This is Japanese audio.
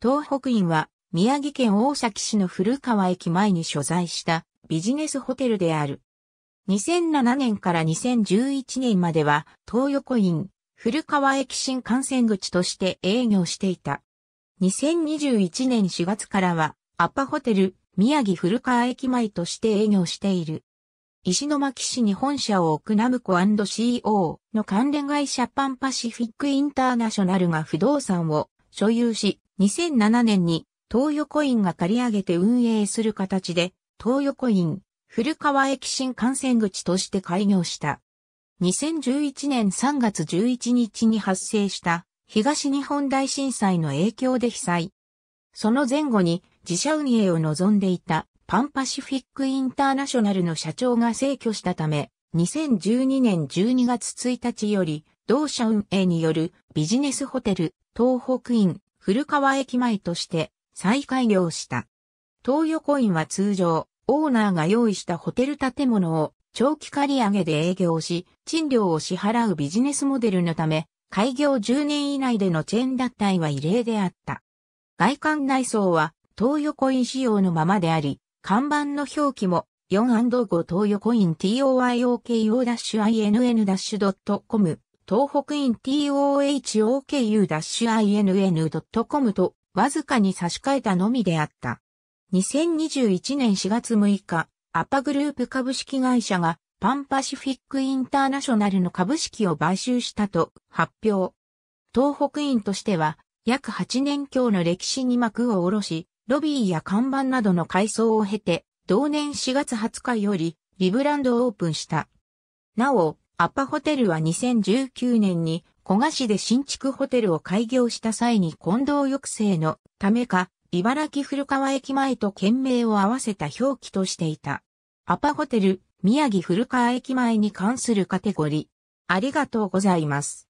東北院は宮城県大崎市の古川駅前に所在したビジネスホテルである。2007年から2011年までは東横院古川駅新幹線口として営業していた。2021年4月からはアッパホテル宮城古川駅前として営業している。石巻市に本社を置くナムコ &CO の関連会社パンパシフィックインターナショナルが不動産を所有し、2007年に東横インが借り上げて運営する形で東横イン古川駅新幹線口として開業した。2011年3月11日に発生した東日本大震災の影響で被災。その前後に自社運営を望んでいたパンパシフィックインターナショナルの社長が逝去したため、2012年12月1日より同社運営によるビジネスホテル東北イン古川駅前として再開業した。東横インは通常、オーナーが用意したホテル建物を長期借り上げで営業し、賃料を支払うビジネスモデルのため、開業10年以内でのチェーン脱退は異例であった。外観内装は東横イン仕様のままであり、看板の表記も 4&5 東横イン toyokoin-inn-.com 東北イン tohoku-inn.com とわずかに差し替えたのみであった。2021年4月6日、アパグループ株式会社がパンパシフィックインターナショナルの株式を買収したと発表。東北院としては約8年強の歴史に幕を下ろし、ロビーや看板などの改装を経て、同年4月20日よりリブランドをオープンした。なお、アッパホテルは2019年に小賀市で新築ホテルを開業した際に混同抑制のためか、茨城古川駅前と県名を合わせた表記としていた。アパホテル、宮城古川駅前に関するカテゴリー。ありがとうございます。